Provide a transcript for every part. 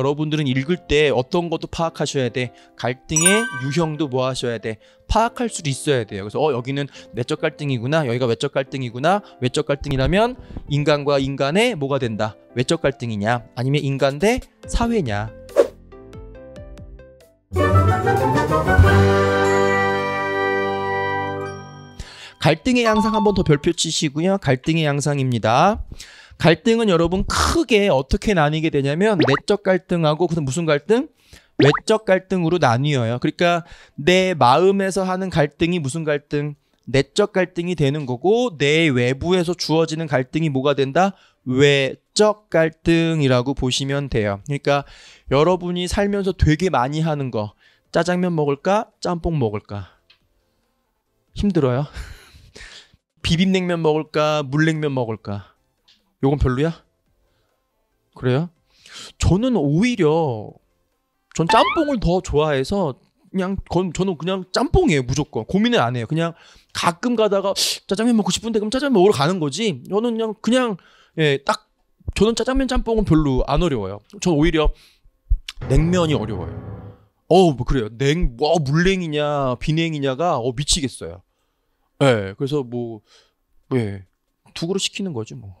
여러분들은 읽을 때 어떤 것도 파악하셔야 돼. 갈등의 유형도 뭐 하셔야 돼. 파악할 수 있어야 돼요. 그래서 어 여기는 내적 갈등이구나. 여기가 외적 갈등이구나. 외적 갈등이라면 인간과 인간의 뭐가 된다. 외적 갈등이냐? 아니면 인간 대 사회냐? 갈등의 양상 한번 더 별표 치시고요. 갈등의 양상입니다. 갈등은 여러분 크게 어떻게 나뉘게 되냐면 내적 갈등하고 그 무슨 갈등? 외적 갈등으로 나뉘어요. 그러니까 내 마음에서 하는 갈등이 무슨 갈등? 내적 갈등이 되는 거고 내 외부에서 주어지는 갈등이 뭐가 된다? 외적 갈등이라고 보시면 돼요. 그러니까 여러분이 살면서 되게 많이 하는 거 짜장면 먹을까? 짬뽕 먹을까? 힘들어요. 비빔냉면 먹을까? 물냉면 먹을까? 요건 별로야? 그래요? 저는 오히려 전 짬뽕을 더 좋아해서 그냥 건 저는 그냥 짬뽕이에요 무조건 고민을 안 해요 그냥 가끔 가다가 짜장면 먹고 싶은데 그럼 짜장면 먹으러 가는 거지 저는 그냥 그냥 예 딱 저는 짜장면 짬뽕은 별로 안 어려워요 전 오히려 냉면이 어려워요 어뭐 그래요 냉뭐 어, 물냉이냐 비냉이냐가 어 미치겠어요 예 그래서 뭐 예두 그릇 시키는 거지 뭐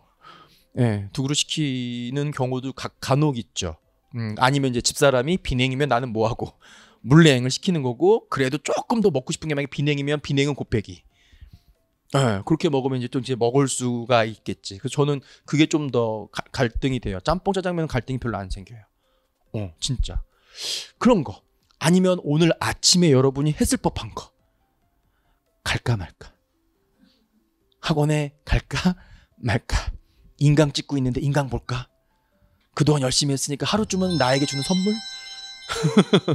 예, 두 그릇 시키는 경우도 가, 간혹 있죠. 음, 아니면 이제 집사람이 비냉이면 나는 뭐 하고 물냉을 시키는 거고 그래도 조금 더 먹고 싶은 게 만약에 비냉이면 비냉은 곱빼기. 예, 그렇게 먹으면 이제 좀 이제 먹을 수가 있겠지. 그래서 저는 그게 좀 더 갈등이 돼요. 짬뽕 짜장면 은 갈등이 별로 안 생겨요. 어, 진짜. 그런 거. 아니면 오늘 아침에 여러분이 했을 법한 거. 갈까 말까. 학원에 갈까 말까. 인강 찍고 있는데 인강 볼까? 그동안 열심히 했으니까 하루쯤은 나에게 주는 선물?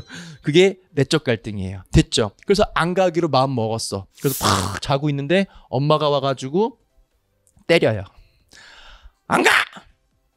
그게 내적 갈등이에요. 됐죠? 그래서 안 가기로 마음 먹었어. 그래서 팍 자고 있는데 엄마가 와가지고 때려요. 안 가!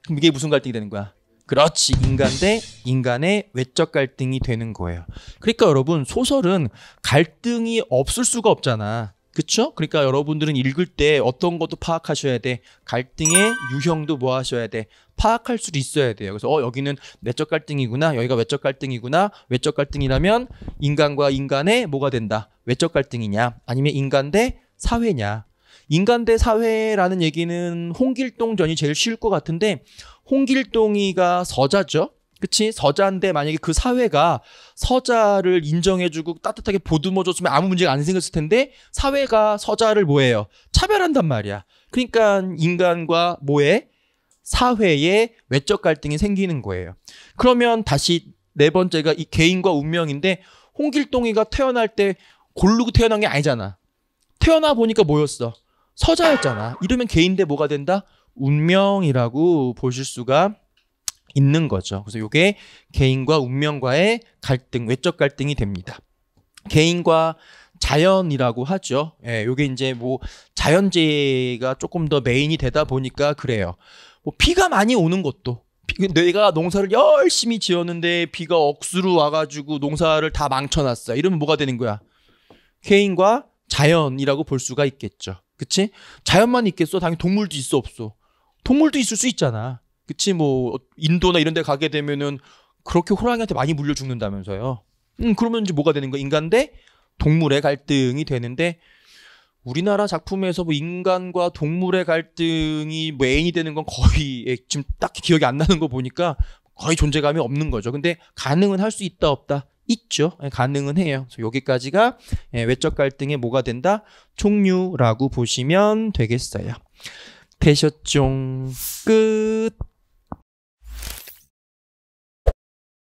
그럼 이게 무슨 갈등이 되는 거야? 그렇지 인간 대 인간의 외적 갈등이 되는 거예요. 그러니까 여러분 소설은 갈등이 없을 수가 없잖아. 그쵸? 그러니까 여러분들은 읽을 때 어떤 것도 파악하셔야 돼. 갈등의 유형도 뭐 하셔야 돼. 파악할 수 있어야 돼요. 그래서 어 여기는 내적 갈등이구나. 여기가 외적 갈등이구나. 외적 갈등이라면 인간과 인간의 뭐가 된다. 외적 갈등이냐. 아니면 인간 대 사회냐. 인간 대 사회라는 얘기는 홍길동 전이 제일 쉬울 것 같은데 홍길동이가 서자죠. 그치? 서자인데 만약에 그 사회가 서자를 인정해주고 따뜻하게 보듬어줬으면 아무 문제가 안 생겼을 텐데 사회가 서자를 뭐예요? 차별한단 말이야. 그러니까 인간과 뭐에? 사회에 외적 갈등이 생기는 거예요. 그러면 다시 네 번째가 이 개인과 운명인데 홍길동이가 태어날 때 고르고 태어난 게 아니잖아. 태어나 보니까 뭐였어? 서자였잖아. 이러면 개인 대 뭐가 된다? 운명이라고 보실 수가 있는 거죠. 그래서 이게 개인과 운명과의 갈등, 외적 갈등이 됩니다. 개인과 자연이라고 하죠. 예, 요게 이제 뭐 자연재해가 조금 더 메인이 되다 보니까 그래요. 뭐 비가 많이 오는 것도 내가 농사를 열심히 지었는데 비가 억수로 와가지고 농사를 다 망쳐놨어. 이러면 뭐가 되는 거야? 개인과 자연이라고 볼 수가 있겠죠. 그치? 자연만 있겠어? 당연히 동물도 있어 없어. 동물도 있을 수 있잖아. 그치 뭐 인도나 이런 데 가게 되면은 그렇게 호랑이한테 많이 물려 죽는다면서요. 음 그러면 이제 뭐가 되는 거야? 인간 대 동물의 갈등이 되는데 우리나라 작품에서 뭐 인간과 동물의 갈등이 메인이 되는 건 거의 예, 지금 딱히 기억이 안 나는 거 보니까 거의 존재감이 없는 거죠. 근데 가능은 할 수 있다 없다 있죠. 예, 가능은 해요. 그래서 여기까지가 예, 외적 갈등의 뭐가 된다 종류라고 보시면 되겠어요. 되셨죠? 끝.